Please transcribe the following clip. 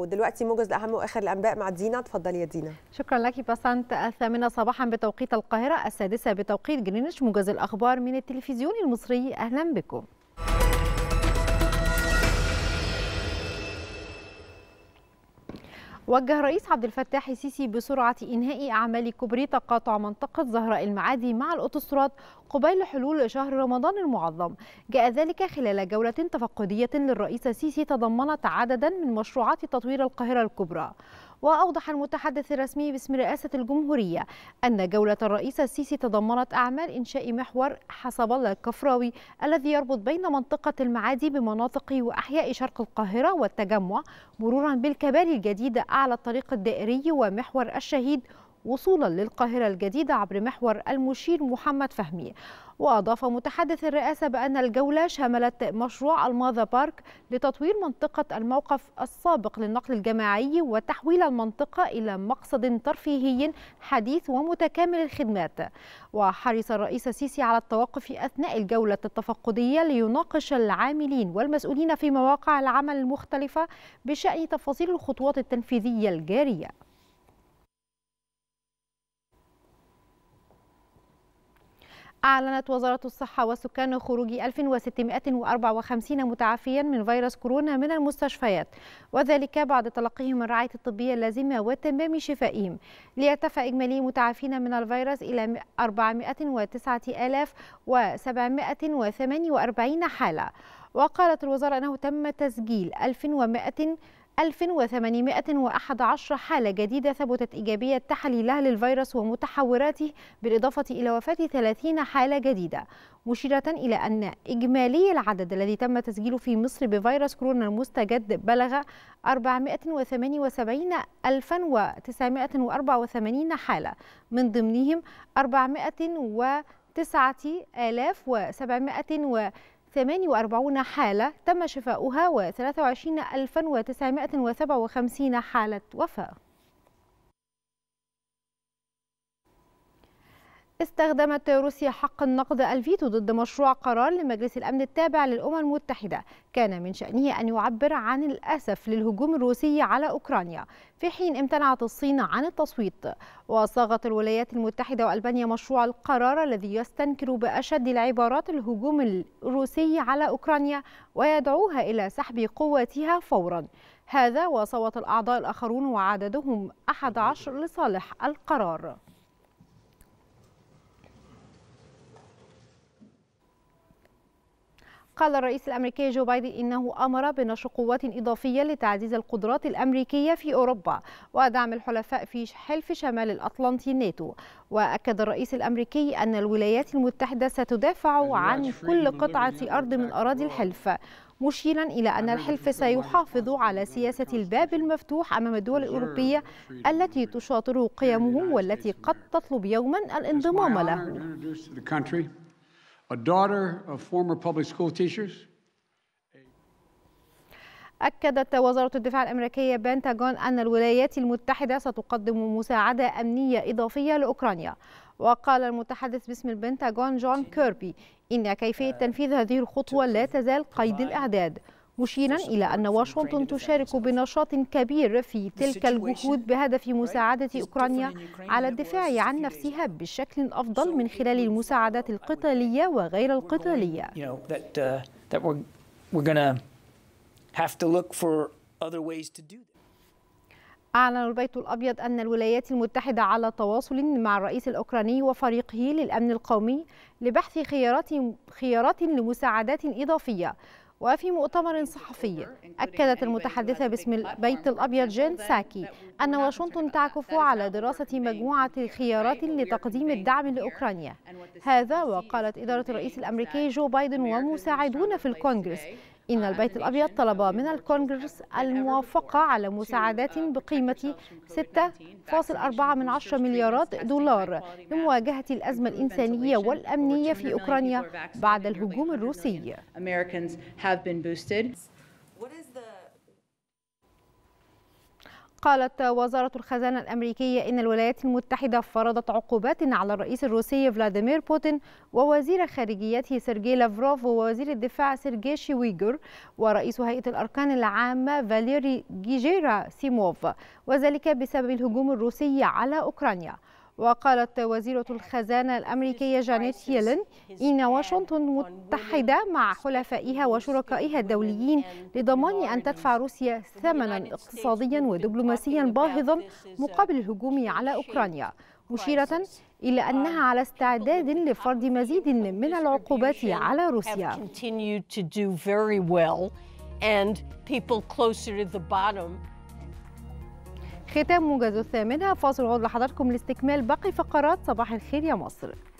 ودلوقتي موجز لاهم واخر الانباء مع دينا اتفضلي يا دينا شكرا لك بسنت الثامنه صباحا بتوقيت القاهره السادسه بتوقيت جرينتش موجز الاخبار من التلفزيون المصري اهلا بكم وجه الرئيس عبد الفتاح السيسي بسرعة إنهاء أعمال كوبري تقاطع منطقة زهراء المعادي مع الأوتوستراد قبيل حلول شهر رمضان المعظم جاء ذلك خلال جولة تفقدية للرئيس السيسي تضمنت عددا من مشروعات تطوير القاهرة الكبرى وأوضح المتحدث الرسمي باسم رئاسة الجمهورية أن جولة الرئيس السيسي تضمنت أعمال إنشاء محور حسب الله الكفراوي الذي يربط بين منطقة المعادي بمناطق وأحياء شرق القاهرة والتجمع مرورا بالكباري الجديدة أعلى الطريق الدائري ومحور الشهيد وصولا للقاهرة الجديدة عبر محور المشير محمد فهمي وأضاف متحدث الرئاسة بأن الجولة شملت مشروع الماذا بارك لتطوير منطقة الموقف السابق للنقل الجماعي وتحويل المنطقة إلى مقصد ترفيهي حديث ومتكامل الخدمات وحرص الرئيس السيسي على التوقف أثناء الجولة التفقدية ليناقش العاملين والمسؤولين في مواقع العمل المختلفة بشأن تفاصيل الخطوات التنفيذية الجارية أعلنت وزارة الصحة والسكان خروج 1654 متعافيا من فيروس كورونا من المستشفيات وذلك بعد تلقيهم الرعاية الطبية اللازمة وتمام شفائهم ليرتفع إجمالي متعافين من الفيروس إلى 409748 حالة وقالت الوزارة أنه تم تسجيل 1100 1811 حالة جديدة ثبتت إيجابية تحليلها للفيروس ومتحوراته بالإضافة إلى وفاة 30 حالة جديدة مشيرة إلى أن إجمالي العدد الذي تم تسجيله في مصر بفيروس كورونا المستجد بلغ 478984 حالة من ضمنهم 409 و 48 حالة تم شفاؤها و 23957 حالة وفاة استخدمت روسيا حق النقد الفيتو ضد مشروع قرار لمجلس الأمن التابع للأمم المتحدة كان من شأنه أن يعبر عن الأسف للهجوم الروسي على أوكرانيا في حين امتنعت الصين عن التصويت وصاغت الولايات المتحدة وألبانيا مشروع القرار الذي يستنكر بأشد العبارات الهجوم الروسي على أوكرانيا ويدعوها إلى سحب قواتها فورا هذا وصوت الأعضاء الآخرون وعددهم 11 لصالح القرار قال الرئيس الأمريكي جو بايدن إنه أمر بنشر قوات إضافية لتعزيز القدرات الأمريكية في أوروبا ودعم الحلفاء في حلف شمال الأطلنطي الناتو وأكد الرئيس الأمريكي أن الولايات المتحدة ستدافع عن كل قطعة أرض من أراضي الحلف مشيرا إلى أن الحلف سيحافظ على سياسة الباب المفتوح أمام الدول الأوروبية التي تشاطره قيمه والتي قد تطلب يوما الانضمام له a daughter of former public school teachers. أكدت وزارة الدفاع الأمريكية بنتاغون أن الولايات المتحدة ستقدم مساعدة أمنية إضافية لأوكرانيا وقال المتحدث باسم البنتاغون جون كيربي إن كيفية تنفيذ هذه الخطوة لا تزال قيد الإعداد مشيرا إلى أن واشنطن تشارك بنشاط كبير في تلك الجهود بهدف مساعدة أوكرانيا على الدفاع عن نفسها بشكل أفضل من خلال المساعدات القتالية وغير القتالية uh, أعلن البيت الأبيض أن الولايات المتحدة على تواصل مع الرئيس الأوكراني وفريقه للأمن القومي لبحث خيارات خيارات لمساعدات إضافية وفي مؤتمر صحفي أكدت المتحدثة باسم البيت الأبيض جين ساكي أن واشنطن تعكف على دراسة مجموعة خيارات لتقديم الدعم لأوكرانيا هذا وقالت إدارة الرئيس الأمريكي جو بايدن ومساعدون في الكونغرس إن البيت الأبيض طلب من الكونغرس الموافقة على مساعدات بقيمة 6.4 من 10 مليارات دولار لمواجهة الأزمة الإنسانية والأمنية في أوكرانيا بعد الهجوم الروسي. قالت وزارة الخزانة الأمريكية إن الولايات المتحدة فرضت عقوبات على الرئيس الروسي فلاديمير بوتين ووزير خارجيته سيرجي لافروف ووزير الدفاع سيرجي شويغر ورئيس هيئة الأركان العامة فاليري جيجيرا سيموف وذلك بسبب الهجوم الروسي على أوكرانيا وقالت وزيرة الخزانة الأمريكية جانيت هيلين إن واشنطن متحدة مع حلفائها وشركائها الدوليين لضمان أن تدفع روسيا ثمنا اقتصاديا ودبلوماسيا باهظا مقابل الهجوم على أوكرانيا مشيرة إلى أنها على استعداد لفرض مزيد من العقوبات على روسيا and people closer to the bottom ختام موجز الثامنة فاصل عود لحضراتكم لاستكمال باقي فقرات صباح الخير يا مصر